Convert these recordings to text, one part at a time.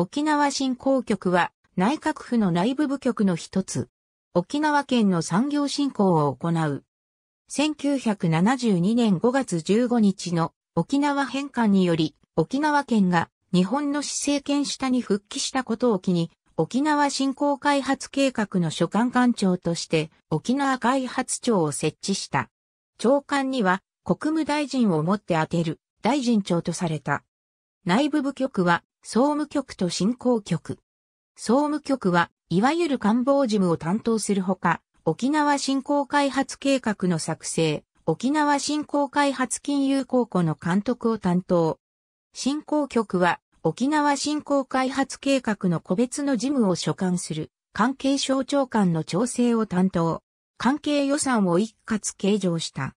沖縄振興局は内閣府の内部部局の一つ、沖縄県の産業振興を行う。1972年5月15日の沖縄返還により、沖縄県が日本の市政権下に復帰したことを機に、沖縄振興開発計画の所管官庁として沖縄開発庁を設置した。長官には国務大臣をもって当てる大臣庁とされた。内部部局は総務局と振興局。総務局は、いわゆる官房事務を担当するほか、沖縄振興開発計画の作成、沖縄振興開発金融公庫の監督を担当。振興局は、沖縄振興開発計画の個別の事務を所管する、関係省庁間の調整を担当。関係予算を一括計上した。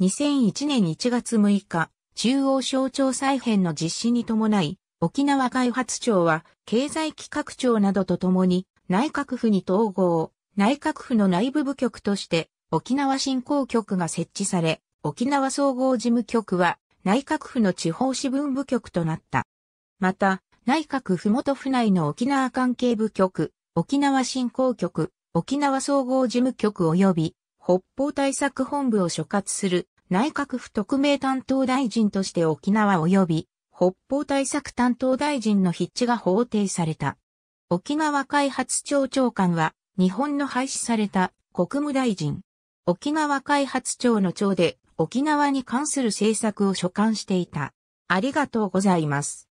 2001年1月6日、中央省庁再編の実施に伴い、沖縄開発庁は経済企画庁などとともに内閣府に統合、内閣府の内部部局として沖縄振興局が設置され、沖縄総合事務局は内閣府の地方支分部局となった。また、内閣府元府内の沖縄関係部局、沖縄振興局、沖縄総合事務局及び北方対策本部を所轄する内閣府特命担当大臣として沖縄及び北方対策担当大臣の筆致が法定された。沖縄開発庁長官は、日本の廃止された国務大臣。沖縄開発庁の長で、沖縄に関する政策を所管していた。ありがとうございます。